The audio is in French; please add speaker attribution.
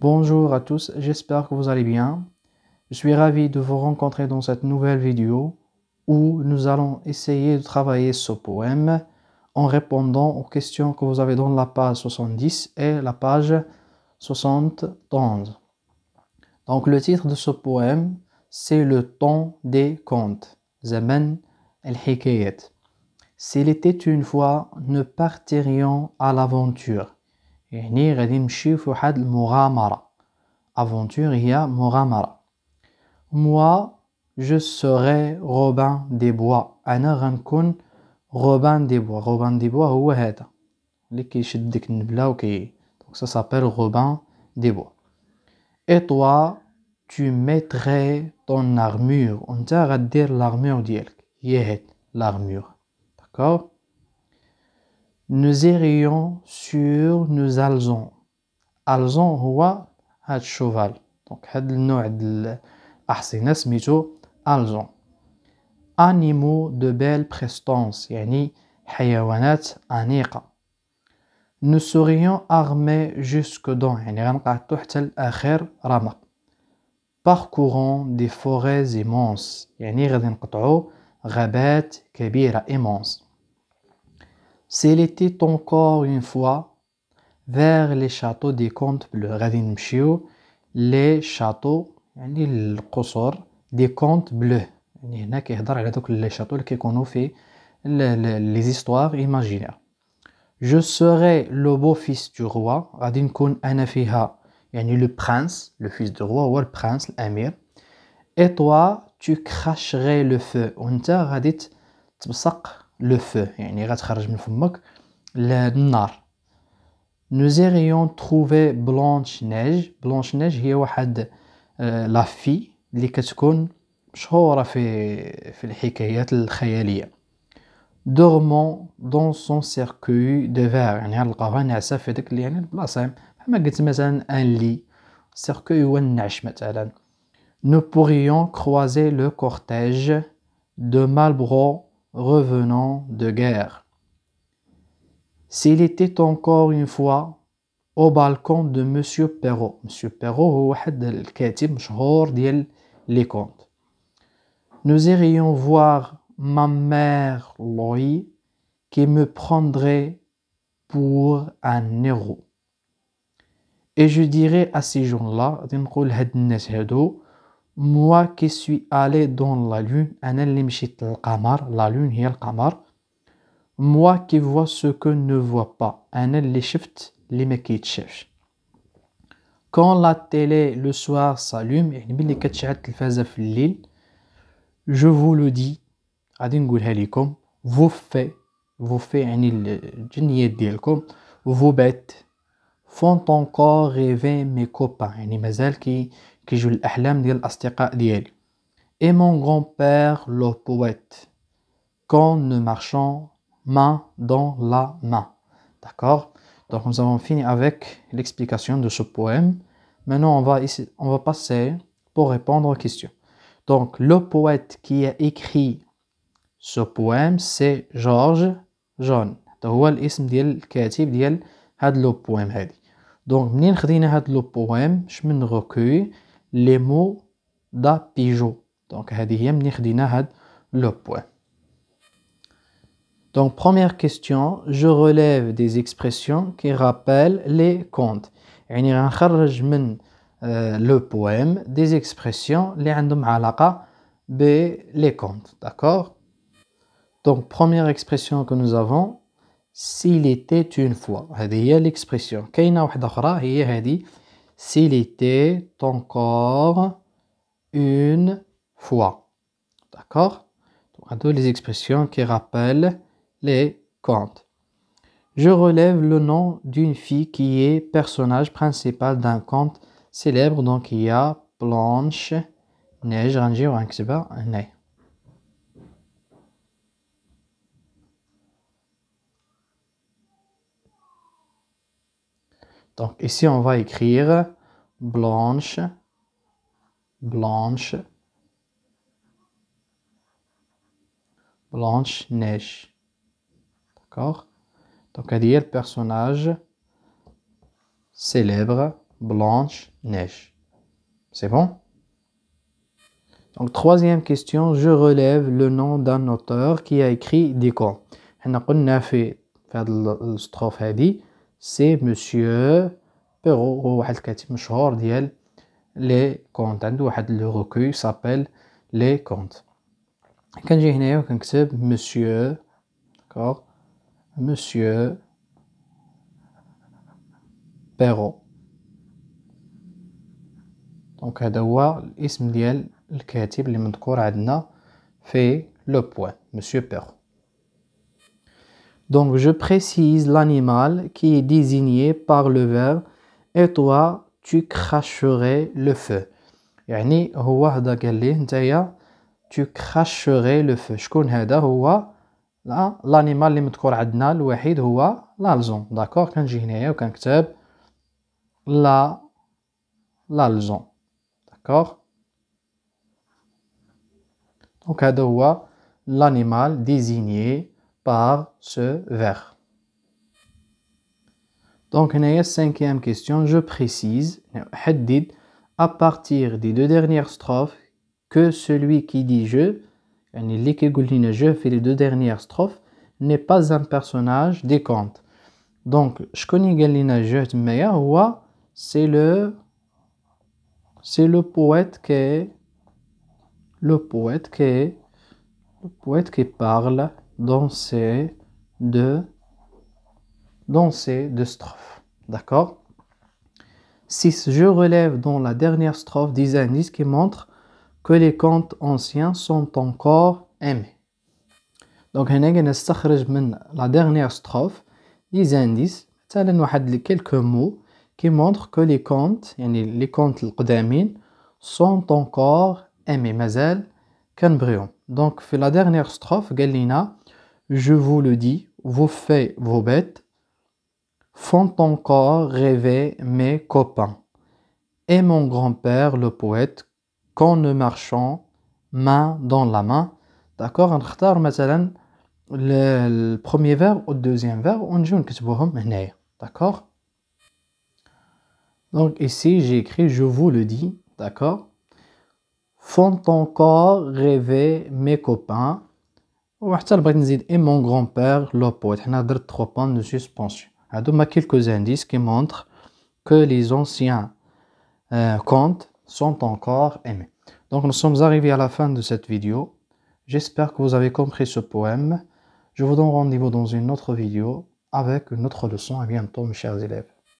Speaker 1: Bonjour à tous, j'espère que vous allez bien. Je suis ravi de vous rencontrer dans cette nouvelle vidéo où nous allons essayer de travailler ce poème en répondant aux questions que vous avez dans la page 70 et la page 71. Donc le titre de ce poème, c'est le temps des contes. Zaman el hikayat S'il était une fois, ne partirions à l'aventure. Et ni Redimchi ou Hadl Muramara. Aventure, il y Moi, je serai Robin des Bois. Je vais Robin des Bois. Robin des Bois, c'est Ce qui ça s'appelle Robin des Bois. Et toi, tu mettrais ton armure. On vient de dire l'armure, est c'est l'armure. D'accord? nous errions sur nos alzons. Alzons, rois à cheval. Donc, c'est le nom de l'arsène, c'est alzons. Animaux de belle prestance, yani hayawanat anika. Nous serions armés jusque dans, yani ranqatuhtel akher rama. Parcourant des forêts immenses, yani ranqatuhu rabat kabira immense. S'il était encore une fois vers les châteaux des contes bleus les châteaux les des contes bleus les châteaux qui ont fait, les histoires imaginaires je serai le beau-fils du roi le prince le fils du roi ou le prince l'amir. et toi tu cracherais le feu لو فو يعني غتخرج من فمك النار nous irions trouver Blanche Neige Blanche Neige هي واحد لا آه، في اللي كتكون مشهوره في في الحكايات الخياليه دورمون دون سون سيركوي دو verre يعني غنلقاوها ناعسه في داك يعني البلاصه بحال قلت مثلا ان لي سيركوي هو النعش مثلا nous pourrions croiser le cortège de Malbro revenant de guerre. S'il était encore une fois au balcon de M. Perrault. M. Perrault les contes. Nous irions voir ma mère Loi qui me prendrait pour un héros. Et je dirais à ces gens-là, ces gens-là moi qui suis allé dans la lune, Anilimchit l'Qamar, la lune et l'Qamar. Moi qui voit ce que ne voit pas, Anilishit l'Imekit Shev. Quand la télé le soir s'allume et les ketchup le faisent filer, je vous le dis, Adingul Helikom, vos faits, vos faits Anil Jniyed Helikom, vos bêtes font encore rêver mes copains, Animesel qui et mon grand-père le poète quand nous marchons main dans la main d'accord donc nous avons fini avec l'explication de ce poème maintenant on va passer pour répondre aux questions donc le poète qui a écrit ce poème c'est George John donc هو الاسم ديال الكاتب donc poème les mots da Pigeot. Donc, le point. Donc, première question, je relève des expressions qui rappellent les contes. يعني غنخرج euh, le poème des expressions les عندهم b les contes, d'accord Donc, première expression que nous avons, s'il était une fois. y l'expression s'il était encore une fois. D'accord Donc, les expressions qui rappellent les contes. Je relève le nom d'une fille qui est personnage principal d'un conte célèbre. Donc, il y a Blanche Neige, Ranger, Neige. Donc ici, on va écrire blanche, blanche, blanche neige. D'accord Donc, à le personnage célèbre, blanche neige. C'est bon Donc, troisième question, je relève le nom d'un auteur qui a écrit des contes. On a fait, strophe. c'est monsieur Perrault est un des plus célèbres écrivains du livre Les Comptes, il a un recueil qui s'appelle Les Comptes. On va ici, on va écrire Monsieur Perrault. Donc, c'est l'écrivain qui est présent dans le point, Monsieur Perrault. Donc, je précise l'animal qui est désigné par le verbe et toi, tu cracherais le feu. Et ni, ouah, tu cracherais le feu. Je connais d'ahoua, là, l'animal, l'imitour adnal, ouah, il D'accord, quand j'y n'ai aucun teub, là, l'alzon. D'accord. Donc, à d'ahoua, l'animal désigné par ce verre. Donc, on a cinquième question, je précise, à partir des deux dernières strophes, que celui qui dit je, je fait les deux dernières strophes, n'est pas un personnage des contes. Donc, je connais je, c'est le, c'est le poète qui le poète qui le poète qui parle dans ces deux dans ces deux strophes. D'accord 6. Je relève dans la dernière strophe des indices qui montrent que les contes anciens sont encore aimés. Donc, la dernière strophe des indices, quelques mots qui montrent que les contes, les contes sont encore aimés. brion Donc, la dernière strophe, je vous le dis, vous faites vos bêtes, font encore rêver mes copains. Et mon grand-père, le poète, quand nous marchons main dans la main, d'accord, on retard, le, premier vers ou le deuxième vers, on joue une d'accord Donc ici, j'ai écrit « Je vous le dis », d'accord Font encore rêver mes copains. Et mon grand-père, le poète. On a trois points de suspension a quelques indices qui montrent que les anciens euh, contes sont encore aimés. Donc nous sommes arrivés à la fin de cette vidéo. J'espère que vous avez compris ce poème. Je vous donne rendez-vous dans une autre vidéo avec une autre leçon. À bientôt mes chers élèves.